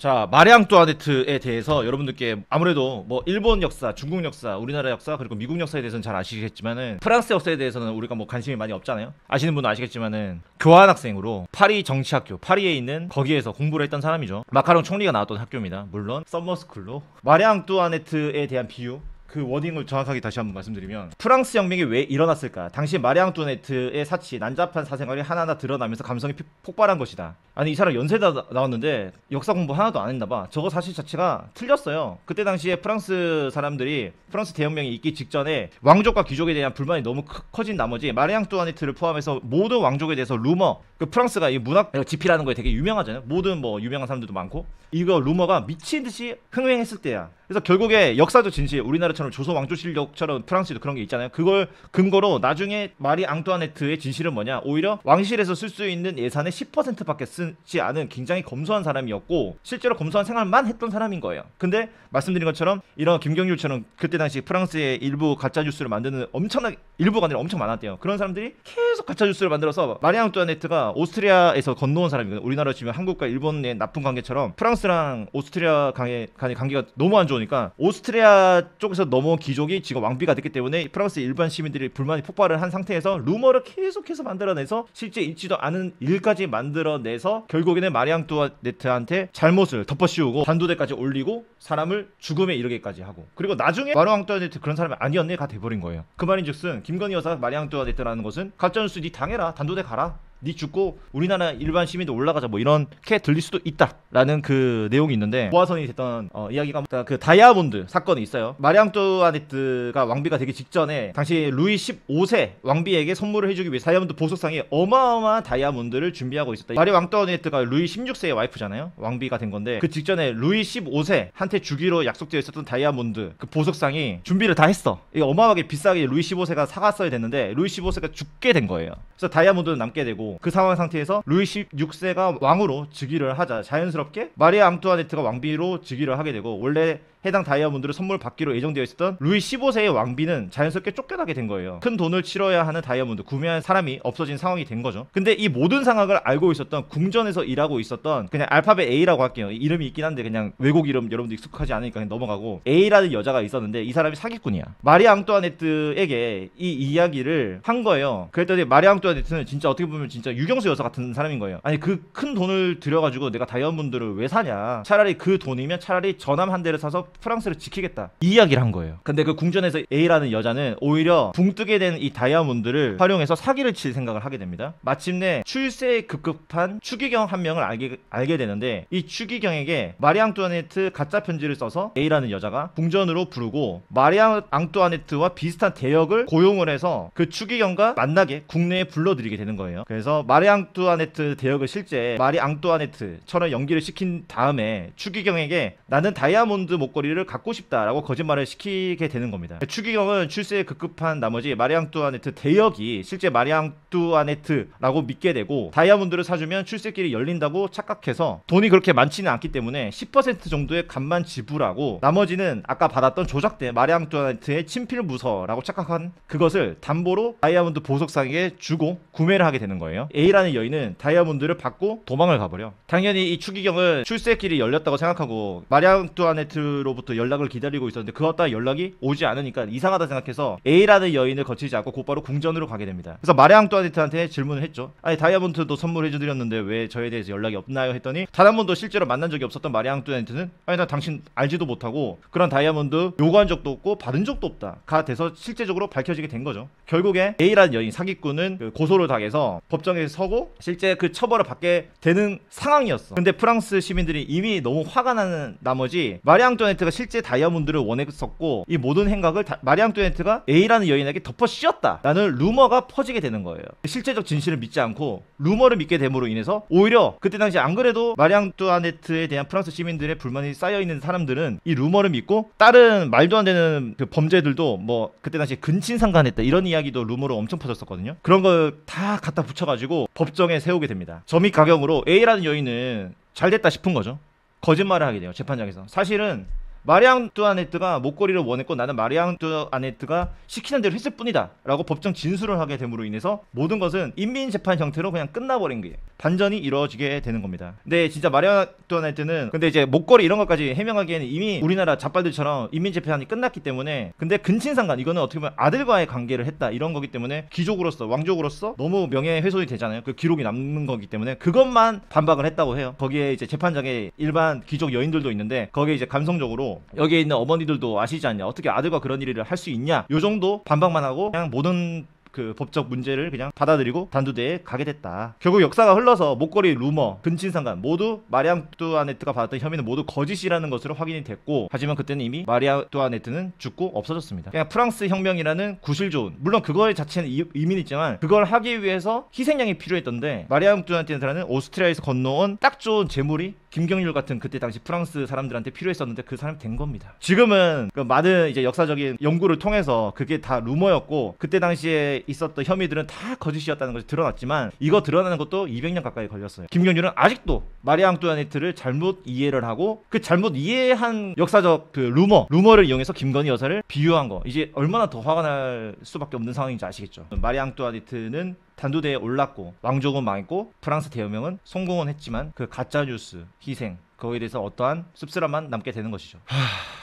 자마앙 뚜아네트에 대해서 여러분들께 아무래도 뭐 일본 역사, 중국 역사, 우리나라 역사 그리고 미국 역사에 대해서는 잘 아시겠지만은 프랑스 역사에 대해서는 우리가 뭐 관심이 많이 없잖아요. 아시는 분은 아시겠지만은 교환학생으로 파리 정치학교, 파리에 있는 거기에서 공부를 했던 사람이죠. 마카롱 총리가 나왔던 학교입니다. 물론 썸머스쿨로 마리앙 뚜아네트에 대한 비유 그 워딩을 정확하게 다시 한번 말씀드리면 프랑스 혁명이 왜 일어났을까? 당시 마리앙 뚜네트의 아 사치, 난잡한 사생활이 하나하나 드러나면서 감성이 폭발한 것이다. 아니 이 사람 연세대 나- 왔는데 역사 공부 하나도 안 했나 봐. 저거 사실 자체가 틀렸어요. 그때 당시에 프랑스 사람들이 프랑스 대혁명이 있기 직전에 왕족과 귀족에 대한 불만이 너무 크- 커진 나머지 마리앙 뚜아네트를 포함해서 모든 왕족에 대해서 루머 그 프랑스가 이 문학 지피라는 거에 되게 유명하잖아요. 모든 뭐 유명한 사람들도 많고 이거 루머가 미친 듯이 흥행했을 때야. 그래서 결국에 역사적 진실 우리나라처럼 조선 왕조 실력처럼 프랑스도 그런 게 있잖아요. 그걸 근거로 나중에 마리 앙뚜아네트의 진실은 뭐냐? 오히려 왕실에서 쓸 수 있는 예산의 10%밖에 쓴 그지 않은 굉장히 검소한 사람이었고 실제로 검소한 생활만 했던 사람인 거예요. 근데 말씀드린 것처럼 이런 김경률처럼 그때 당시 프랑스의 일부 가짜 뉴스를 만드는 엄청나게 일부가 아니라 엄청 많았대요. 그런 사람들이 계속 가짜 뉴스를 만들어서 마리앙 뚜아네트가 오스트리아에서 건너온 사람이거든요. 우리나라 지금 한국과 일본의 나쁜 관계처럼 프랑스랑 오스트리아 간의 관계가 너무 안 좋으니까 오스트리아 쪽에서 넘어온 귀족이 지금 왕비가 됐기 때문에 프랑스 일반 시민들이 불만이 폭발을 한 상태에서 루머를 계속해서 만들어내서 실제 있지도 않은 일까지 만들어내서 가서 결국에는 마리앙 뚜아네트한테 잘못을 덮어씌우고 반도대까지 올리고 사람을 죽음에 이르게까지 하고 그리고 나중에 마리앙 뚜아네트 그런 사람이 아니었네가 돼버린 거예요. 그 말인즉슨 김건희 여사 마리앙 뚜아네트라는 것은 가짜뉴스 니 당해라 단도대 가라 니 죽고 우리나라 일반 시민도 올라가자 뭐이런캐 들릴 수도 있다라는 그 내용이 있는데 보아선이 됐던 어, 이야기가 그 다이아몬드 사건이 있어요 마리앙 뚜아네트가 왕비가 되기 직전에 당시 루이 15세 왕비에게 선물을 해주기 위해 다이아몬드 보석상에 어마어마한 다이아몬드를 준비하고 있었다 마리왕 뚜아네트가 루이 16세의 와이프잖아요 왕비가 된 건데 그 직전에 루이 15세한테 주기로 약속되어 있었던 다이아몬드 그 보석상이 준비를 다 했어 이거 어마어마하게 비싸게 루이 15세가 사갔어야 됐는데 루이 15세가 죽게 된 거예요 그래서 다이아몬드는 남게 되고 그 상황 상태에서 루이 16세가 왕으로 즉위를 하자 자연스럽게 마리아 앙투아네트가 왕비로 즉위를 하게 되고 원래 해당 다이아몬드를 선물 받기로 예정되어 있었던 루이 15세의 왕비는 자연스럽게 쫓겨나게 된 거예요. 큰 돈을 치러야 하는 다이아몬드 구매한 사람이 없어진 상황이 된 거죠. 근데 이 모든 상황을 알고 있었던 궁전에서 일하고 있었던 그냥 알파벳 A라고 할게요. 이름이 있긴 한데 그냥 외국 이름 여러분들 익숙하지 않으니까 그냥 넘어가고 A라는 여자가 있었는데 이 사람이 사기꾼이야. 마리 앙뚜아네트에게 이 이야기를 한 거예요. 그랬더니 마리 앙뚜아네트는 진짜 어떻게 보면 진짜 유경수 여사 같은 사람인 거예요. 아니 그 큰 돈을 들여가지고 내가 다이아몬드를 왜 사냐? 차라리 그 돈이면 차라리 전함 한 대를 사서 프랑스를 지키겠다 이 이야기를 한 거예요. 근데 그 궁전에서 A라는 여자는 오히려 붕뜨게 된 이 다이아몬드를 활용해서 사기를 칠 생각을 하게 됩니다. 마침내 출세에 급급한 추기경 한 명을 알게, 알게 되는데 이 추기경에게 마리 앙뚜아네트 가짜 편지를 써서 A라는 여자가 궁전으로 부르고 마리 앙뚜아네트와 비슷한 대역을 고용을 해서 그 추기경과 만나게 국내에 불러들이게 되는 거예요. 그래서 마리 앙뚜아네트 대역을 실제 마리 앙뚜아네트처럼 연기를 시킨 다음에 추기경에게 나는 다이아몬드 목걸 거리를 갖고 싶다라고 거짓말을 시키게 되는 겁니다. 추기경은 출세에 급급한 나머지 마리앙뚜아네트 대역이 실제 마리앙뚜아네트라고 믿게 되고 다이아몬드를 사주면 출세길이 열린다고 착각해서 돈이 그렇게 많지는 않기 때문에 10% 정도의 값만 지불하고 나머지는 아까 받았던 조작된 마리앙뚜아네트의 친필 무서라고 착각한 그것을 담보로 다이아몬드 보석상에 게 주고 구매를 하게 되는 거예요. A라는 여인은 다이아몬드를 받고 도망을 가버려. 당연히 이 추기경은 출세길이 열렸다고 생각하고 마리앙뚜아네트로 여인으로부터 연락을 기다리고 있었는데 그 왔다 연락이 오지 않으니까 이상하다 생각해서 A라는 여인을 거치지 않고 곧바로 궁전으로 가게 됩니다. 그래서 마리앙뚜아네트한테 질문을 했죠. 아니 다이아몬드도 선물해주드렸는데 왜 저에 대해서 연락이 없나요? 했더니 단한 번도 실제로 만난 적이 없었던 마리앙뚜아네트는 아니 나 당신 알지도 못하고 그런 다이아몬드 요구한 적도 없고 받은 적도 없다가 돼서 실제적으로 밝혀지게 된 거죠. 결국에 A라는 여인 사기꾼은 그 고소를 당해서 법정에 서고 서 실제 그 처벌을 받게 되는 상황이었어. 근데 프랑스 시민들이 이미 너무 화가 나는 나머지 마리앙뚜아네트 안뚜네트가 실제 다이아몬드를 원했었고 이 모든 행각을 다, 마리 앙뚜아네트가 A라는 여인에게 덮어 씌웠다라는 루머가 퍼지게 되는 거예요. 실제적 진실을 믿지 않고 루머를 믿게 됨으로 인해서 오히려 그때 당시 안 그래도 마리 앙뚜아네트에 대한 프랑스 시민들의 불만이 쌓여 있는 사람들은 이 루머를 믿고 다른 말도 안 되는 그 범죄들도 뭐 그때 당시 근친상간했다 이런 이야기도 루머로 엄청 퍼졌었거든요. 그런 걸 다 갖다 붙여가지고 법정에 세우게 됩니다. 점입 가격으로 A라는 여인은 잘 됐다 싶은 거죠. 거짓말을 하게 돼요 재판장에서 사실은 마리앙 뚜아네트가 목걸이를 원했고 나는 마리앙 뚜아네트가 시키는 대로 했을 뿐이다 라고 법정 진술을 하게 됨으로 인해서 모든 것은 인민재판 형태로 그냥 끝나버린 게 반전이 이루어지게 되는 겁니다. 근데 진짜 마리아돈 할 때는 근데 이제 목걸이 이런 것까지 해명하기에는 이미 우리나라 자빨들처럼 인민재판이 끝났기 때문에 근데 근친상간 이거는 어떻게 보면 아들과의 관계를 했다 이런 거기 때문에 귀족으로서 왕족으로서 너무 명예훼손이 되잖아요. 그 기록이 남는 거기 때문에 그것만 반박을 했다고 해요. 거기에 이제 재판장에 일반 귀족 여인들도 있는데 거기에 이제 감성적으로 여기에 있는 어머니들도 아시지 않냐 어떻게 아들과 그런 일을 할 수 있냐 요 정도 반박만 하고 그냥 모든 그 법적 문제를 그냥 받아들이고 단두대에 가게 됐다. 결국 역사가 흘러서 목걸이 루머, 근친상간 모두 마리앙 뚜아네트가 받았던 혐의는 모두 거짓이라는 것으로 확인이 됐고 하지만 그때는 이미 마리앙 뚜아네트는 죽고 없어졌습니다. 그냥 프랑스 혁명이라는 구실 좋은 물론 그거의 자체는 이, 의미는 있지만 그걸 하기 위해서 희생양이 필요했던데 마리앙 뚜아네트라는 오스트리아에서 건너온 딱 좋은 재물이 김경률 같은 그때 당시 프랑스 사람들한테 필요했었는데 그 사람이 된 겁니다. 지금은 그 많은 이제 역사적인 연구를 통해서 그게 다 루머였고 그때 당시에 있었던 혐의들은 다 거짓이었다는 것이 드러났지만 이거 드러나는 것도 200년 가까이 걸렸어요. 김경률은 아직도 마리 앙뚜아네트를 잘못 이해를 하고 그 잘못 이해한 역사적 그 루머, 루머를 이용해서 김건희 여사를 비유한 거 이제 얼마나 더 화가 날 수밖에 없는 상황인지 아시겠죠. 마리 앙뚜아네트는 단두대에 올랐고 왕족은 망했고 프랑스 대혁명은 성공은 했지만 그 가짜 뉴스, 희생 거기에 대해서 어떠한 씁쓸함만 남게 되는 것이죠. 하...